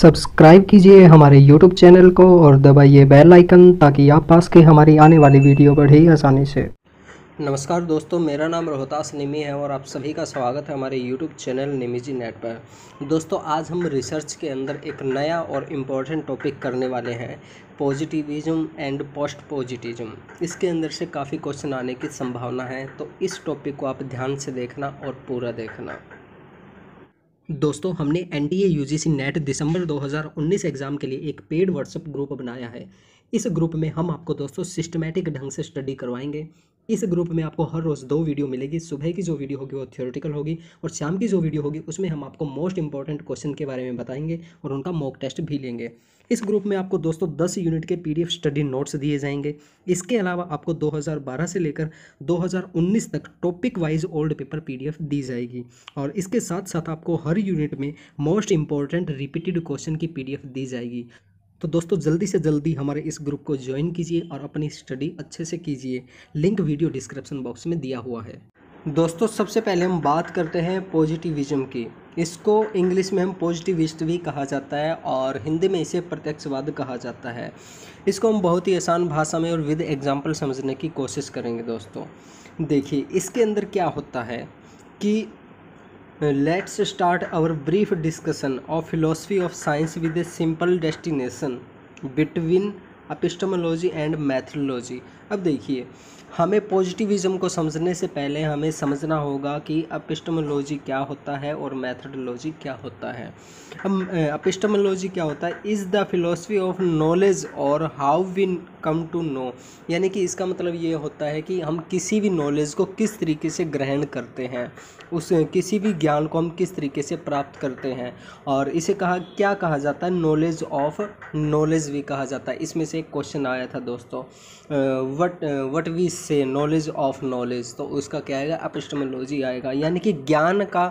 subscribe कीजिए हमारे YouTube channel को और दबाइए बेल आइकन ताकि आप पास के हमारी आने वाली वीडियो बढ़े ही आसानी से नमस्कार दोस्तों मेरा नाम रोहतास निमी है और आप सभी का स्वागत है हमारे यूट्यूब चैनल निमीजी नेट पर दोस्तों आज हम रिसर्च के अंदर एक नया और इम्पॉर्टेंट टॉपिक करने वाले हैं पॉजिटिविज्म एंड पोस्ट पॉजिटिज्म इसके अंदर से काफ़ी क्वेश्चन आने की संभावना है तो इस टॉपिक को आप ध्यान से देखना और पूरा देखना दोस्तों हमने N T A U G C NET दिसंबर 2019 एग्ज़ाम के लिए एक पेड व्हाट्सअप ग्रुप बनाया है इस ग्रुप में हम आपको दोस्तों सिस्टमेटिक ढंग से स्टडी करवाएंगे इस ग्रुप में आपको हर रोज़ दो वीडियो मिलेगी सुबह की जो वीडियो होगी वो थियोरटिकल होगी और शाम की जो वीडियो होगी उसमें हम आपको मोस्ट इंपॉर्टेंट क्वेश्चन के बारे में बताएंगे और उनका मॉक टेस्ट भी लेंगे इस ग्रुप में आपको दोस्तों 10 यूनिट के पीडीएफ स्टडी नोट्स दिए जाएंगे इसके अलावा आपको 2012 से लेकर 2019 तक topic wise old paper PDF दी जाएगी और इसके साथ साथ आपको हर यूनिट में मोस्ट इंपॉर्टेंट रिपीटेड क्वेश्चन की पीडीएफ दी जाएगी तो दोस्तों जल्दी से जल्दी हमारे इस ग्रुप को ज्वाइन कीजिए और अपनी स्टडी अच्छे से कीजिए लिंक वीडियो डिस्क्रिप्शन बॉक्स में दिया हुआ है दोस्तों सबसे पहले हम बात करते हैं पॉजिटिविज्म की इसको इंग्लिश में हम पॉजिटिविस्ट भी कहा जाता है और हिंदी में इसे प्रत्यक्षवाद कहा जाता है इसको हम बहुत ही आसान भाषा में और विद एग्जाम्पल समझने की कोशिश करेंगे दोस्तों देखिए इसके अंदर क्या होता है कि Uh, let's start our brief discussion of philosophy of science with a simple destination between epistemology and methodology अब देखिए हमें पॉजिटिविज़म को समझने से पहले हमें समझना होगा कि अपिस्टमोलॉजी क्या होता है और मैथडोलॉजी क्या होता है अब अपिस्टमोलॉजी क्या होता है is the philosophy of knowledge और how we come to know यानी कि इसका मतलब ये होता है कि हम किसी भी नॉलेज को किस तरीके से ग्रहण करते हैं उस किसी भी ज्ञान को हम किस तरीके से प्राप्त करते हैं और इसे कहा क्या कहा जाता है नॉलेज ऑफ नॉलेज भी कहा जाता है इसमें से एक क्वेश्चन आया था दोस्तों what what we say knowledge of knowledge तो उसका क्या आएगा अपिस्टमोलॉजी आएगा यानी कि ज्ञान का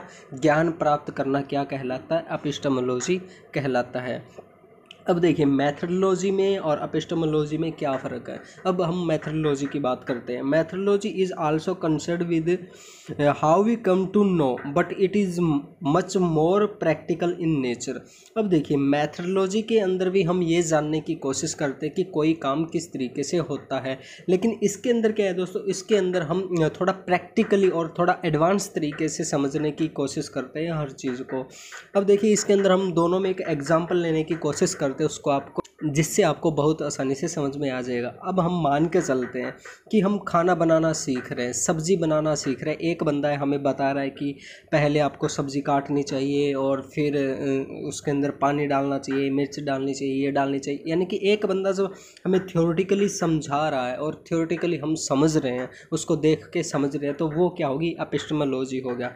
ज्ञान प्राप्त करना क्या कहलाता है अपिस्टमोलॉजी कहलाता है अब देखिए मैथडोलॉजी में और अपेस्टमोलॉजी में क्या फ़र्क है अब हम मैथडोलॉजी की बात करते हैं methodology is also concerned with how we come to know but it is much more practical in nature अब देखिए मैथडोलॉजी के अंदर भी हम ये जानने की कोशिश करते हैं कि कोई काम किस तरीके से होता है लेकिन इसके अंदर क्या है दोस्तों इसके अंदर हम uh, थोड़ा प्रैक्टिकली और थोड़ा एडवांस तरीके से समझने की कोशिश करते हैं हर चीज़ को अब देखिए इसके अंदर हम दोनों में एक एग्ज़ाम्पल लेने की कोशिश करते करते हैं उसको आपको जिससे आपको बहुत आसानी से समझ में आ जाएगा अब हम मान के चलते हैं कि हम खाना बनाना सीख रहे हैं सब्ज़ी बनाना सीख रहे हैं एक बंदा है हमें बता रहा है कि पहले आपको सब्ज़ी काटनी चाहिए और फिर उसके अंदर पानी डालना चाहिए मिर्च डालनी चाहिए ये डालनी चाहिए यानी कि एक बंदा जो हमें थ्योरेटिकली समझा रहा है और थ्योरेटिकली हम समझ रहे हैं उसको देख के समझ रहे हैं तो वो क्या होगी अपिस्टमोलॉजी हो गया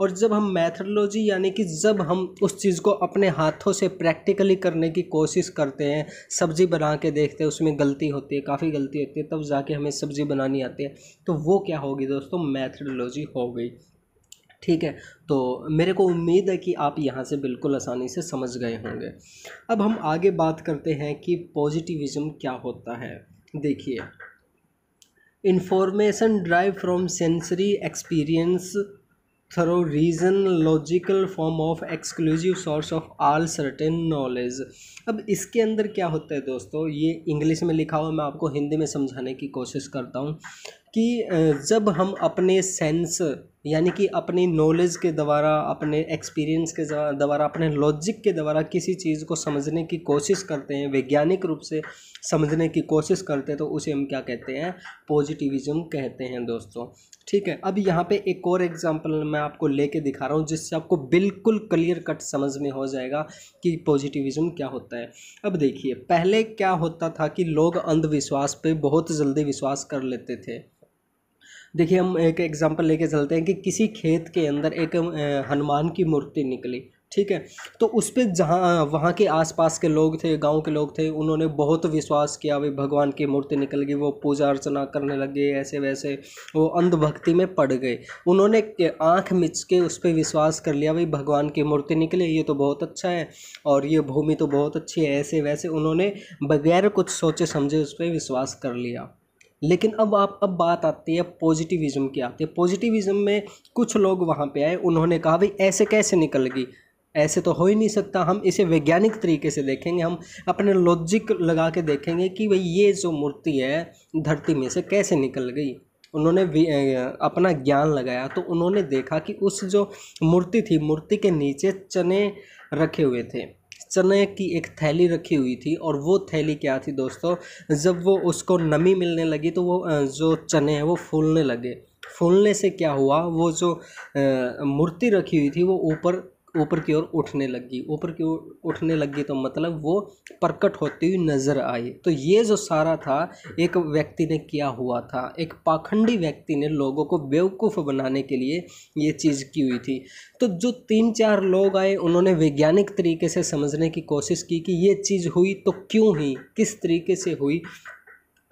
और जब हम मैथडोलॉजी यानी कि जब हम उस चीज़ को अपने हाथों से प्रैक्टिकली करने की कोशिश करते हैं सब्ज़ी बना के देखते हैं उसमें गलती होती है काफ़ी गलती होती है तब जाके हमें सब्ज़ी बनानी आती है तो वो क्या होगी दोस्तों मैथडोलॉजी हो गई ठीक है तो मेरे को उम्मीद है कि आप यहाँ से बिल्कुल आसानी से समझ गए होंगे अब हम आगे बात करते हैं कि पॉजिटिविज़्म क्या होता है देखिए information derived from sensory experience thorough reason logical form of exclusive source of all certain knowledge अब इसके अंदर क्या होता है दोस्तों ये इंग्लिश में लिखा हुआ मैं आपको हिंदी में समझाने की कोशिश करता हूँ कि जब हम अपने सेंस यानी कि अपनी नॉलेज के द्वारा अपने एक्सपीरियंस के द्वारा अपने लॉजिक के द्वारा किसी चीज़ को समझने की कोशिश करते हैं वैज्ञानिक रूप से समझने की कोशिश करते हैं तो उसे हम क्या कहते हैं पॉजिटिविज्म कहते हैं दोस्तों ठीक है अब यहाँ पे एक और एग्जांपल मैं आपको लेके दिखा रहा हूँ जिससे आपको बिल्कुल क्लियर कट समझ में हो जाएगा कि पॉजिटिविज्म क्या होता है अब देखिए पहले क्या होता था कि लोग अंधविश्वास पर बहुत जल्दी विश्वास कर लेते थे देखिए हम एक एग्जांपल लेके चलते हैं कि किसी खेत के अंदर एक हनुमान की मूर्ति निकली ठीक है तो उस पर जहाँ वहाँ के आसपास के लोग थे गांव के लोग थे उन्होंने बहुत विश्वास किया भाई भगवान की मूर्ति निकल गई वो पूजा अर्चना करने लगे ऐसे वैसे वो अंधभक्ति में पड़ गए उन्होंने आंख मिच के उस पर विश्वास कर लिया भाई भगवान की मूर्ति निकले ये तो बहुत अच्छा है और ये भूमि तो बहुत अच्छी है ऐसे वैसे उन्होंने बगैर कुछ सोचे समझे उस पर विश्वास कर लिया लेकिन अब आप अब बात आती है पॉजिटिविज़्म की आती है पॉजिटिविज़्म में कुछ लोग वहाँ पे आए उन्होंने कहा भाई ऐसे कैसे गई ऐसे तो हो ही नहीं सकता हम इसे वैज्ञानिक तरीके से देखेंगे हम अपने लॉजिक लगा के देखेंगे कि भाई ये जो मूर्ति है धरती में से कैसे निकल गई उन्होंने अपना ज्ञान लगाया तो उन्होंने देखा कि उस जो मूर्ति थी मूर्ति के नीचे चने रखे हुए थे चने की एक थैली रखी हुई थी और वो थैली क्या थी दोस्तों जब वो उसको नमी मिलने लगी तो वो जो चने हैं वो फूलने लगे फूलने से क्या हुआ वो जो मूर्ति रखी हुई थी वो ऊपर ऊपर की ओर उठने लगी ऊपर की ओर उठने लगी तो मतलब वो प्रकट होती हुई नज़र आई तो ये जो सारा था एक व्यक्ति ने किया हुआ था एक पाखंडी व्यक्ति ने लोगों को बेवकूफ़ बनाने के लिए ये चीज़ की हुई थी तो जो तीन चार लोग आए उन्होंने वैज्ञानिक तरीके से समझने की कोशिश की कि ये चीज़ हुई तो क्यों हुई किस तरीके से हुई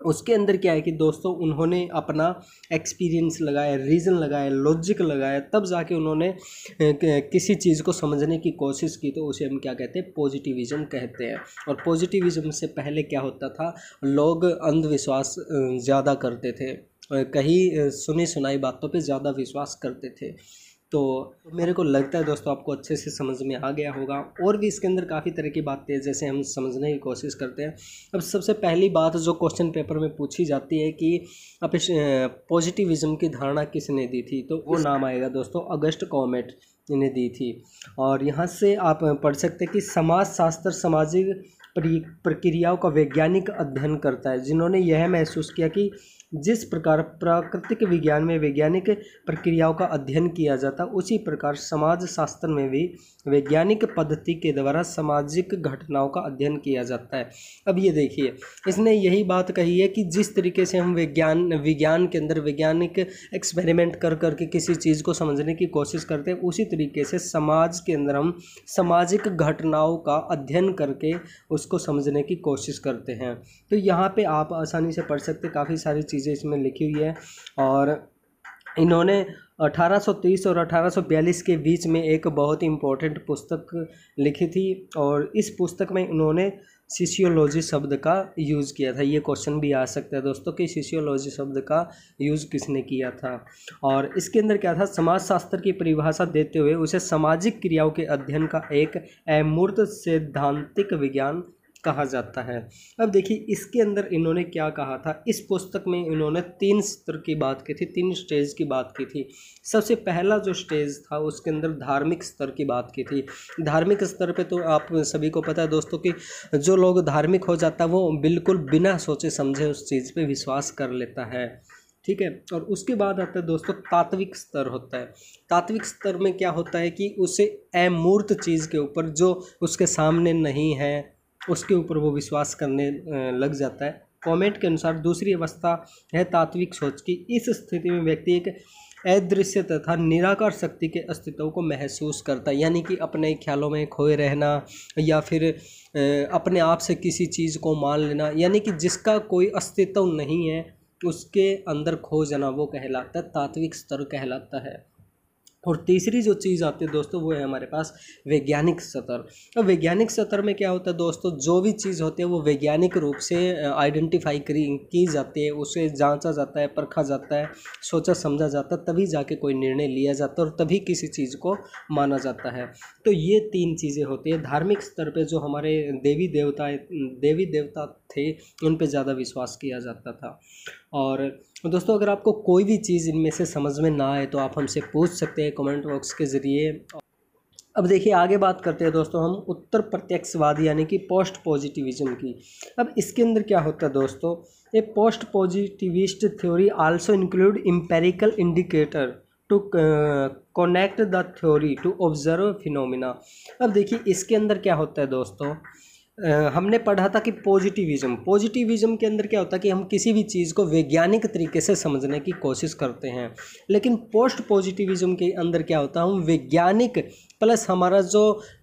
उसके अंदर क्या है कि दोस्तों उन्होंने अपना एक्सपीरियंस लगाया रीज़न लगाया लॉजिक लगाया तब जाके उन्होंने किसी चीज़ को समझने की कोशिश की तो उसे हम क्या कहते हैं पॉजिटिविज़म कहते हैं और पॉजिटिविज़म से पहले क्या होता था लोग अंधविश्वास ज़्यादा करते थे कहीं सुनी सुनाई बातों पे ज़्यादा विश्वास करते थे तो मेरे को लगता है दोस्तों आपको अच्छे से समझ में आ गया होगा और भी इसके अंदर काफ़ी तरह की बातें जैसे हम समझने की कोशिश करते हैं अब सबसे पहली बात जो क्वेश्चन पेपर में पूछी जाती है कि पॉजिटिविज्म की धारणा किसने दी थी तो वो नाम आएगा दोस्तों अगस्ट कॉमेट ने दी थी और यहाँ से आप पढ़ सकते हैं कि समाज शास्त्र सामाजिक प्रक्रियाओं का वैज्ञानिक अध्ययन करता है जिन्होंने यह महसूस किया कि जिस प्रकार प्राकृतिक विज्ञान में वैज्ञानिक प्रक्रियाओं का अध्ययन किया जाता उसी प्रकार समाज शास्त्र में भी वैज्ञानिक पद्धति के द्वारा सामाजिक घटनाओं का अध्ययन किया जाता है अब ये देखिए इसने यही बात कही है कि जिस तरीके से हम विज्ञान विज्ञान के अंदर वैज्ञानिक एक्सपेरिमेंट कर करके किसी चीज़ को समझने की कोशिश करते हैं उसी तरीके से समाज के अंदर हम सामाजिक घटनाओं का अध्ययन करके उसको समझने की कोशिश करते हैं तो यहाँ पर आप आसानी से पढ़ सकते काफ़ी सारी चीज़ चीज़ें इसमें लिखी हुई है और इन्होंने 1830 और 1842 के बीच में एक बहुत ही इम्पोर्टेंट पुस्तक लिखी थी और इस पुस्तक में इन्होंने सिसियोलॉजी शब्द का यूज़ किया था ये क्वेश्चन भी आ सकता है दोस्तों कि सिसियोलॉजी शब्द का यूज़ किसने किया था और इसके अंदर क्या था समाजशास्त्र की परिभाषा देते हुए उसे सामाजिक क्रियाओं के अध्ययन का एक अमूर्त सैद्धांतिक विज्ञान कहा जाता है अब देखिए इसके अंदर इन्होंने क्या कहा था इस पुस्तक में इन्होंने तीन स्तर की बात की थी तीन स्टेज की बात की थी सबसे पहला जो स्टेज था उसके अंदर धार्मिक स्तर की बात की थी धार्मिक स्तर पे तो आप सभी को पता है दोस्तों कि जो लोग धार्मिक हो जाता है वो बिल्कुल बिना सोचे समझे उस चीज़ पर विश्वास कर लेता है ठीक है और उसके बाद आता है दोस्तों तात्विक स्तर होता है तात्विक स्तर में क्या होता है कि उसे अमूर्त चीज़ के ऊपर जो उसके सामने नहीं है उसके ऊपर वो विश्वास करने लग जाता है कॉमेंट के अनुसार दूसरी अवस्था है तात्विक सोच की इस स्थिति में व्यक्ति एक अदृश्य तथा निराकार शक्ति के अस्तित्व को महसूस करता है यानी कि अपने ख्यालों में खोए रहना या फिर अपने आप से किसी चीज़ को मान लेना यानी कि जिसका कोई अस्तित्व नहीं है उसके अंदर खो जाना वो कहलाता है तात्विक स्तर कहलाता है और तीसरी जो चीज़ आती है दोस्तों वो है हमारे पास वैज्ञानिक सतर अब वैज्ञानिक सतर में क्या होता है दोस्तों जो भी चीज़ होती है वो वैज्ञानिक रूप से आइडेंटिफाई करी की जाती है उसे जांचा जाता है परखा जाता है सोचा समझा जाता है तभी जाके कोई निर्णय लिया जाता है और तभी किसी चीज़ को माना जाता है तो ये तीन चीज़ें होती है धार्मिक स्तर पर जो हमारे देवी देवता देवी देवता थे उन पर ज़्यादा विश्वास किया जाता था और दोस्तों अगर आपको कोई भी चीज़ इनमें से समझ में ना आए तो आप हमसे पूछ सकते हैं कमेंट बॉक्स के ज़रिए अब देखिए आगे बात करते हैं दोस्तों हम उत्तर प्रत्यक्षवाद यानी कि पोस्ट पॉजिटिविज्म की अब इसके अंदर क्या होता है दोस्तों ये post positivist theory also include empirical indicator to connect the theory to observe phenomena अब देखिए इसके अंदर क्या होता है दोस्तों हमने पढ़ा था कि पॉजिटिविज़्म पॉजिटिविज़्म के अंदर क्या होता है कि हम किसी भी चीज़ को वैज्ञानिक तरीके से समझने की कोशिश करते हैं लेकिन पोस्ट पॉजिटिविज़्म के अंदर क्या होता है हम वैज्ञानिक प्लस हमारा जो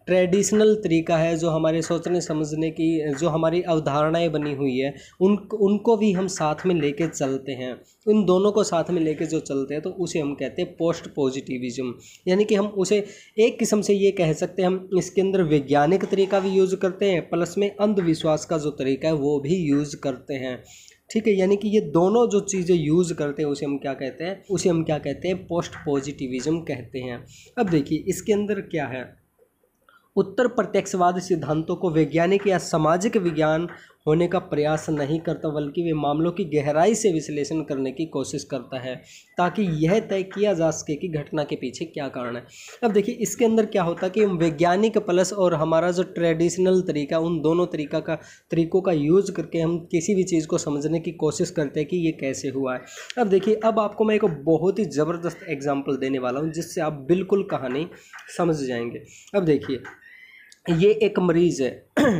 ट्रेडिशनल तरीका है जो हमारे सोचने समझने की जो हमारी अवधारणाएं बनी हुई है उन उनको भी हम साथ में लेके चलते हैं उन दोनों को साथ में लेके जो चलते हैं तो उसे हम कहते हैं पोस्ट पॉजिटिविज्म यानी कि हम उसे एक किस्म से ये कह सकते हैं हम इसके अंदर वैज्ञानिक तरीका भी यूज़ करते हैं प्लस में अंधविश्वास का जो तरीका है वो भी यूज़ करते हैं ठीक है यानी कि ये दोनों जो चीज़ें यूज़ करते हैं उसे हम क्या कहते हैं उसे हम क्या कहते हैं पोस्ट पॉजिटिविज्म कहते हैं अब देखिए इसके अंदर क्या है उत्तर प्रत्यक्षवाद सिद्धांतों को वैज्ञानिक या सामाजिक विज्ञान होने का प्रयास नहीं करता बल्कि वे मामलों की गहराई से विश्लेषण करने की कोशिश करता है ताकि यह तय किया जा सके कि घटना के पीछे क्या कारण है अब देखिए इसके अंदर क्या होता है कि वैज्ञानिक प्लस और हमारा जो ट्रेडिशनल तरीका उन दोनों तरीका का तरीकों का यूज़ करके हम किसी भी चीज़ को समझने की कोशिश करते हैं कि ये कैसे हुआ है अब देखिए अब आपको मैं एक बहुत ही ज़बरदस्त एग्जाम्पल देने वाला हूँ जिससे आप बिल्कुल कहानी समझ जाएंगे अब देखिए ये एक मरीज़ है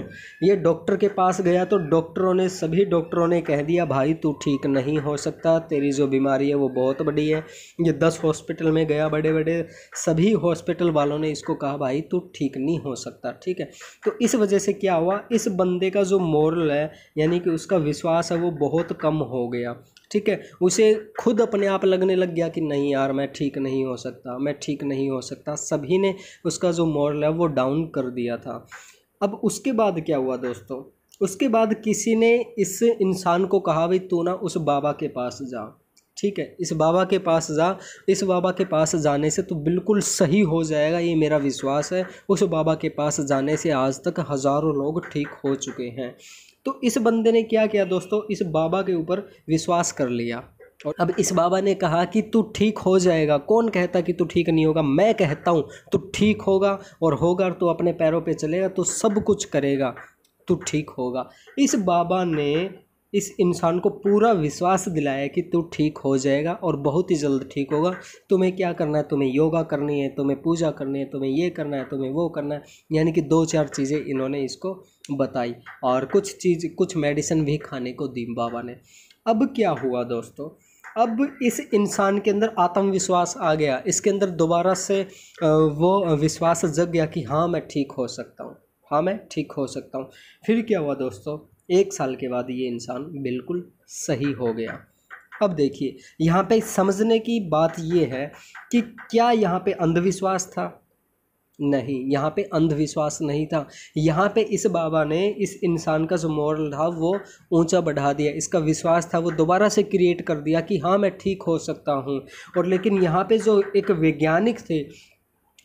ये डॉक्टर के पास गया तो डॉक्टरों ने सभी डॉक्टरों ने कह दिया भाई तू ठीक नहीं हो सकता तेरी जो बीमारी है वो बहुत बड़ी है ये दस हॉस्पिटल में गया बड़े बड़े सभी हॉस्पिटल वालों ने इसको कहा भाई तू ठीक नहीं हो सकता ठीक है तो इस वजह से क्या हुआ इस बंदे का जो मॉरल है यानी कि उसका विश्वास है वो बहुत कम हो गया ठीक है उसे खुद अपने आप लगने लग गया कि नहीं यार मैं ठीक नहीं हो सकता मैं ठीक नहीं हो सकता सभी ने उसका जो मॉरल है वो डाउन कर दिया था अब उसके बाद क्या हुआ दोस्तों उसके बाद किसी ने इस इंसान को कहा भाई तू ना उस बाबा के पास जा ठीक है इस बाबा के पास जा इस बाबा के पास जाने से तो बिल्कुल सही हो जाएगा ये मेरा विश्वास है उस बाबा के पास जाने से आज तक हज़ारों लोग ठीक हो चुके हैं तो इस बंदे ने क्या किया दोस्तों इस बाबा के ऊपर विश्वास कर लिया और अब इस बाबा ने कहा कि तू ठीक हो जाएगा कौन कहता कि तू ठीक नहीं होगा मैं कहता हूँ तू ठीक होगा और होगा तो अपने पैरों पे चलेगा तो सब कुछ करेगा तू ठीक होगा इस बाबा ने इस इंसान को पूरा विश्वास दिलाया कि तू ठीक हो जाएगा और बहुत ही जल्द ठीक होगा तुम्हें क्या करना है तुम्हें योगा करनी है तुम्हें पूजा करनी है तुम्हें ये करना है तुम्हें वो करना है यानी कि दो चार चीज़ें इन्होंने इसको बताई और कुछ चीज़ कुछ मेडिसिन भी खाने को दी बाबा ने अब क्या हुआ दोस्तों अब इस इंसान के अंदर आत्मविश्वास आ गया इसके अंदर दोबारा से वो विश्वास जग गया कि हाँ मैं ठीक हो सकता हूँ हाँ मैं ठीक हो सकता हूँ फिर क्या हुआ दोस्तों एक साल के बाद ये इंसान बिल्कुल सही हो गया अब देखिए यहाँ पे समझने की बात ये है कि क्या यहाँ पे अंधविश्वास था नहीं यहाँ पे अंधविश्वास नहीं था यहाँ पे इस बाबा ने इस इंसान का जो मॉरल था वो ऊंचा बढ़ा दिया इसका विश्वास था वो दोबारा से क्रिएट कर दिया कि हाँ मैं ठीक हो सकता हूँ और लेकिन यहाँ पे जो एक वैज्ञानिक थे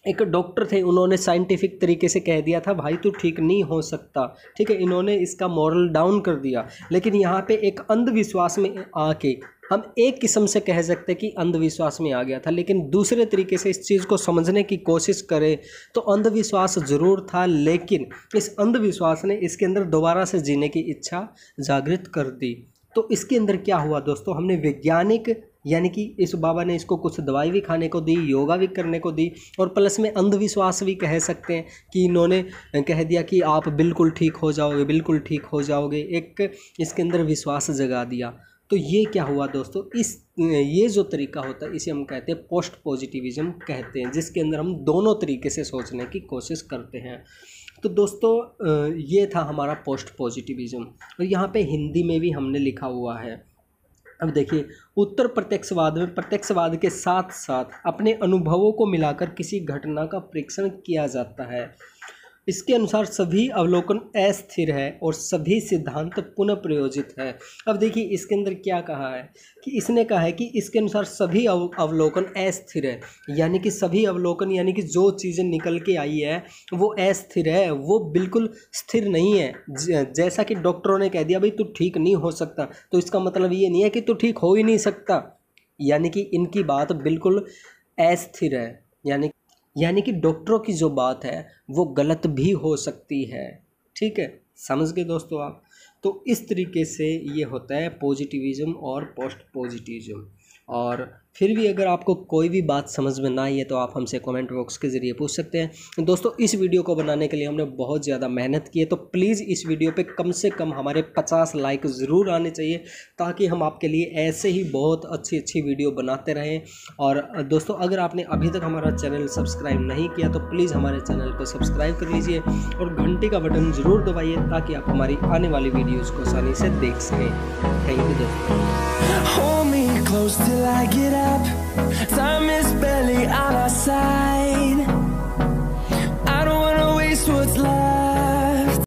एक डॉक्टर थे उन्होंने साइंटिफिक तरीके से कह दिया था भाई तू ठीक नहीं हो सकता ठीक है इन्होंने इसका मॉरल डाउन कर दिया लेकिन यहाँ पे एक अंधविश्वास में आके हम एक किस्म से कह सकते हैं कि अंधविश्वास में आ गया था लेकिन दूसरे तरीके से इस चीज़ को समझने की कोशिश करें तो अंधविश्वास ज़रूर था लेकिन इस अंधविश्वास ने इसके अंदर दोबारा से जीने की इच्छा जागृत कर दी तो इसके अंदर क्या हुआ दोस्तों हमने वैज्ञानिक यानी कि इस बाबा ने इसको कुछ दवाई भी खाने को दी योगा भी करने को दी और प्लस में अंधविश्वास भी कह सकते हैं कि इन्होंने कह दिया कि आप बिल्कुल ठीक हो जाओगे बिल्कुल ठीक हो जाओगे एक इसके अंदर विश्वास जगा दिया तो ये क्या हुआ दोस्तों इस ये जो तरीका होता है इसे हम कहते हैं पोस्ट पॉजिटिविज़म कहते हैं जिसके अंदर हम दोनों तरीके से सोचने की कोशिश करते हैं तो दोस्तों ये था हमारा पोस्ट पॉजिटिविज़म और यहाँ पे हिंदी में भी हमने लिखा हुआ है अब देखिए उत्तर प्रत्यक्षवाद में प्रत्यक्षवाद के साथ साथ अपने अनुभवों को मिलाकर किसी घटना का परीक्षण किया जाता है इसके अनुसार सभी अवलोकन अस्थिर है और सभी सिद्धांत पुनः प्रयोजित है अब देखिए इसके अंदर क्या कहा है कि इसने कहा है कि इसके अनुसार सभी अवलोकन अस्थिर है यानी कि सभी अवलोकन यानी कि जो चीज़ें निकल के आई है वो अस्थिर है वो बिल्कुल स्थिर नहीं है जैसा कि डॉक्टरों ने कह दिया भाई तू ठीक नहीं हो सकता तो इसका मतलब ये नहीं है कि तू ठीक हो ही नहीं सकता यानी कि इनकी बात बिल्कुल अस्थिर है यानी यानी कि डॉक्टरों की जो बात है वो गलत भी हो सकती है ठीक है समझ गए दोस्तों आप तो इस तरीके से ये होता है पॉजिटिविज़्म और पोस्ट पॉजिटिविज़म और फिर भी अगर आपको कोई भी बात समझ में ना आई है तो आप हमसे कमेंट बॉक्स के ज़रिए पूछ सकते हैं दोस्तों इस वीडियो को बनाने के लिए हमने बहुत ज़्यादा मेहनत की है तो प्लीज़ इस वीडियो पे कम से कम हमारे 50 लाइक ज़रूर आने चाहिए ताकि हम आपके लिए ऐसे ही बहुत अच्छी अच्छी वीडियो बनाते रहें और दोस्तों अगर आपने अभी तक हमारा चैनल सब्सक्राइब नहीं किया तो प्लीज़ हमारे चैनल को सब्सक्राइब कर लीजिए और घंटे का बटन ज़रूर दबाइए ताकि आप हमारी आने वाली वीडियोज़ को आसानी से देख सकें थैंक यू दोस्तों close till I get up Time is barely on our side I don't wanna waste what's left